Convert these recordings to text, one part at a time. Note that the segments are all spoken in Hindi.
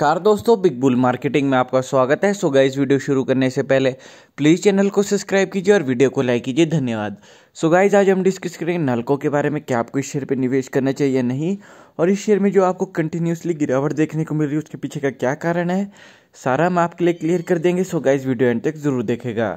कार दोस्तों बिग बुल मार्केटिंग में आपका स्वागत है सो गाइज वीडियो शुरू करने से पहले प्लीज़ चैनल को सब्सक्राइब कीजिए और वीडियो को लाइक कीजिए धन्यवाद सो गाइज आज हम डिस्कस करेंगे नलकों के बारे में क्या आपको इस शेयर पे निवेश करना चाहिए नहीं और इस शेयर में जो आपको कंटिन्यूसली गिरावट देखने को मिल रही है उसके पीछे का क्या कारण है सारा हम आपके लिए क्लियर कर देंगे सो गाइज वीडियो एंड तक जरूर देखेगा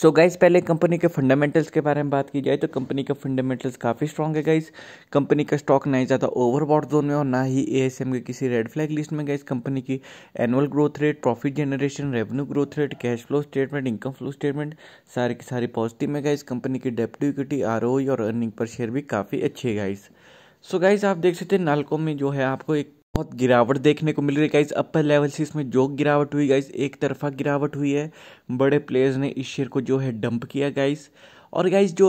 सो so गाइज पहले कंपनी के फंडामेंटल्स के बारे में बात की जाए तो कंपनी का फंडामेंटल्स काफ़ी स्ट्रॉग है गाइज कंपनी का स्टॉक ना ही ज़्यादा ओवरबॉट जोन में और ना ही ए एस के किसी रेड फ्लैग लिस्ट में गाइज कंपनी की annual growth rate profit generation revenue growth rate cash flow statement income flow statement सारी की सारी पॉजिटिव में गाइज कंपनी की डेप्ट इक्विटी आर और अर्निंग पर शेयर भी काफ़ी अच्छी है गाइज सो गाइज आप देख सकते हैं नालको में जो है आपको एक बहुत गिरावट देखने को मिल रही है गाइज अपर लेवल से इसमें जो गिरावट हुई गाइज एक तरफा गिरावट हुई है बड़े प्लेयर्स ने इस शेयर को जो है डंप किया गाइस और गाइज जो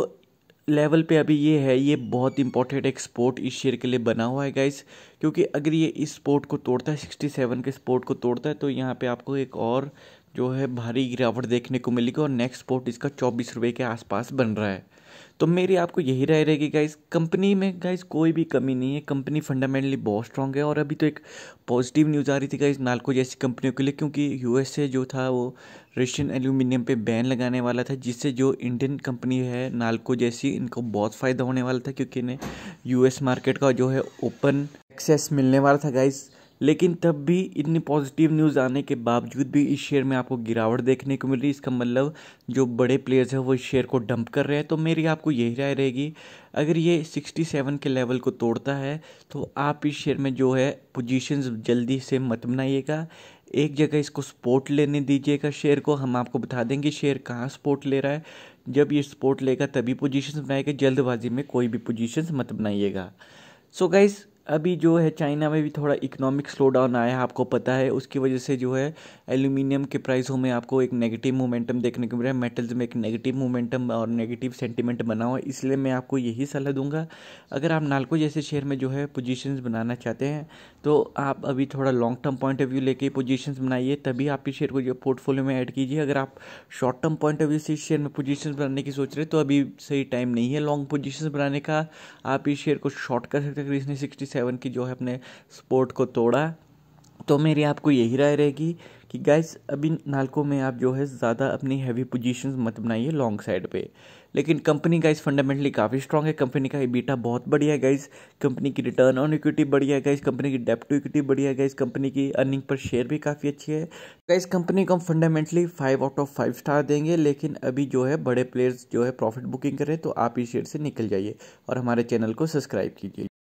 लेवल पे अभी ये है ये बहुत इंपॉर्टेंट एक स्पोर्ट इस शेयर के लिए बना हुआ है गाइस क्योंकि अगर ये इस स्पोर्ट को तोड़ता है सिक्सटी सेवन के स्पोर्ट को तोड़ता है तो यहाँ पे आपको एक और जो है भारी गिरावट देखने को मिलेगी और नेक्स्ट स्पोर्ट इसका चौबीस रुपये के आसपास बन रहा है तो मेरी आपको यही राय रहेगी गाइस कंपनी में गाइस कोई भी कमी नहीं है कंपनी फंडामेंटली बहुत स्ट्रांग है और अभी तो एक पॉजिटिव न्यूज़ आ रही थी गाइस नालको जैसी कंपनियों के लिए क्योंकि यूएसए जो था वो रशियन एल्यूमिनियम पे बैन लगाने वाला था जिससे जो इंडियन कंपनी है नालको जैसी इनको बहुत फ़ायदा होने वाला था क्योंकि इन्हें यूएस मार्केट का जो है ओपन एक्सेस मिलने वाला था गाइस लेकिन तब भी इतनी पॉजिटिव न्यूज़ आने के बावजूद भी इस शेयर में आपको गिरावट देखने को मिल रही है इसका मतलब जो बड़े प्लेयर्स हैं वो इस शेयर को डंप कर रहे हैं तो मेरी आपको यही राय रहेगी अगर ये 67 के लेवल को तोड़ता है तो आप इस शेयर में जो है पोजिशन जल्दी से मत बनाइएगा एक जगह इसको स्पोर्ट लेने दीजिएगा शेयर को हम आपको बता देंगे शेयर कहाँ स्पोर्ट ले रहा है जब ये स्पोर्ट लेगा तभी पोजीशंस बनाएगा जल्दबाजी में कोई भी पोजीशंस मत बनाइएगा सो so गाइज़ अभी जो है चाइना में भी थोड़ा इकोनॉमिक स्लो डाउन आया है आपको पता है उसकी वजह से जो है एल्यूमिनियम के प्राइसों में आपको एक नेगेटिव मोमेंटम देखने को मिल रहा है मेटल्स में एक नेगेटिव मोमेंटम और नेगेटिव सेंटीमेंट बना हुआ है इसलिए मैं आपको यही सलाह दूंगा अगर आप नालको जैसे शेयर में जो है पोजिशन बनाना चाहते हैं तो आप अभी थोड़ा long term point of view लेके पोजिशन बनाइए तभी आप इस शेयर को जो पोर्टफोलियो में ऐड कीजिए अगर आप short term point of view से इस शेयर में पोजिशन बनाने की सोच रहे तो अभी सही टाइम नहीं है लॉन्ग पोजिशन बनाने का आप इस शेयर को शॉर्ट कर सकते हैं इसने सिक्सटी सेवन की जो है अपने सपोर्ट को तोड़ा तो मेरी आपको यही राय रहेगी कि गाइस अभी नालको में आप जो है ज़्यादा अपनी हैवी पोजीशन मत बनाइए लॉन्ग साइड पे लेकिन कंपनी गाइस फंडामेंटली काफ़ी स्ट्रांग है कंपनी का बीटा बहुत बढ़िया है गाइस कंपनी की रिटर्न ऑन इक्विटी बढ़िया है गाइस कंपनी की डेप्ट टू इक्विटी बढ़िया है गाइस कंपनी की अर्निंग पर शेयर भी काफ़ी अच्छी है गाइस कंपनी को हम fundamentally five out of five star देंगे लेकिन अभी जो है बड़े प्लेयर्स जो है प्रॉफिट बुकिंग करें तो आप इस शेयर से निकल जाइए और हमारे चैनल को सब्सक्राइब कीजिए